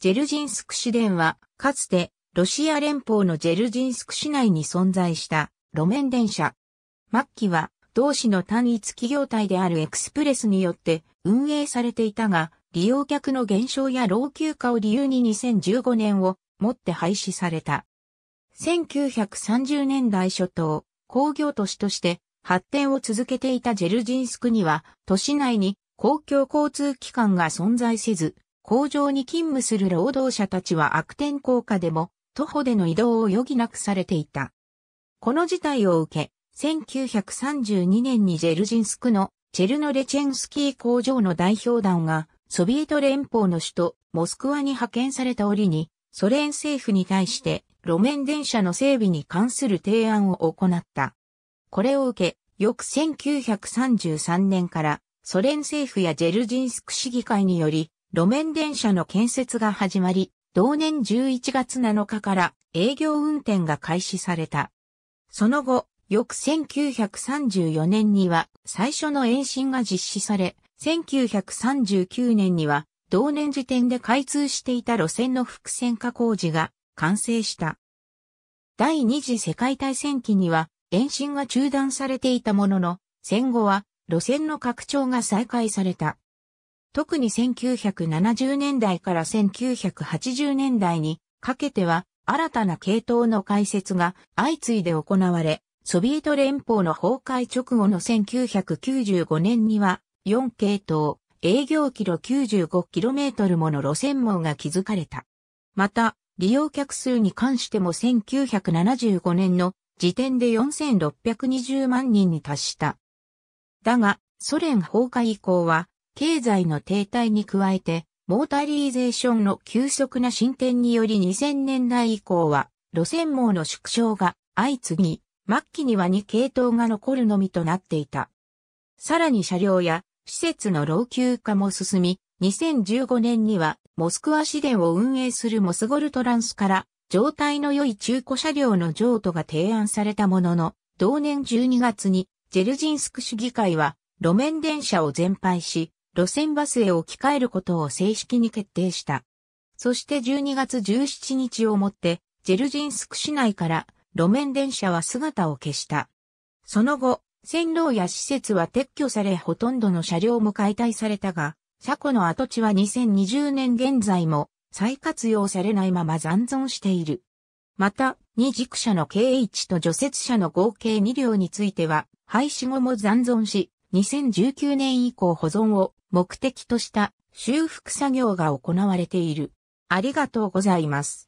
ジェルジンスク市電は、かつて、ロシア連邦のジェルジンスク市内に存在した路面電車。末期は、同市の単一企業体であるエクスプレスによって運営されていたが、利用客の減少や老朽化を理由に2015年をもって廃止された。1930年代初頭、工業都市として発展を続けていたジェルジンスクには、都市内に公共交通機関が存在せず、工場に勤務する労働者たちは悪天候下でも徒歩での移動を余儀なくされていた。この事態を受け、1932年にジェルジンスクのチェルノレチェンスキー工場の代表団がソビエト連邦の首都モスクワに派遣された折にソ連政府に対して路面電車の整備に関する提案を行った。これを受け、翌1933年からソ連政府やジェルジンスク市議会により路面電車の建設が始まり、同年11月7日から営業運転が開始された。その後、翌1934年には最初の延伸が実施され、1939年には同年時点で開通していた路線の複線化工事が完成した。第二次世界大戦期には延伸が中断されていたものの、戦後は路線の拡張が再開された。特に1970年代から1980年代にかけては新たな系統の開設が相次いで行われ、ソビエト連邦の崩壊直後の1995年には4系統、営業キロ 95km もの路線網が築かれた。また、利用客数に関しても1975年の時点で4620万人に達した。だが、ソ連崩壊以降は、経済の停滞に加えて、モータリーゼーションの急速な進展により2000年代以降は、路線網の縮小が相次ぎ、末期には2系統が残るのみとなっていた。さらに車両や施設の老朽化も進み、2015年にはモスクワ市電を運営するモスゴルトランスから状態の良い中古車両の譲渡が提案されたものの、同年12月にジェルジンスク市議会は路面電車を全廃し、路線バスへ置き換えることを正式に決定した。そして12月17日をもって、ジェルジンスク市内から路面電車は姿を消した。その後、線路や施設は撤去されほとんどの車両も解体されたが、車庫の跡地は2020年現在も再活用されないまま残存している。また、二軸車の KH と除雪車の合計2両については、廃止後も残存し、2019年以降保存を目的とした修復作業が行われている。ありがとうございます。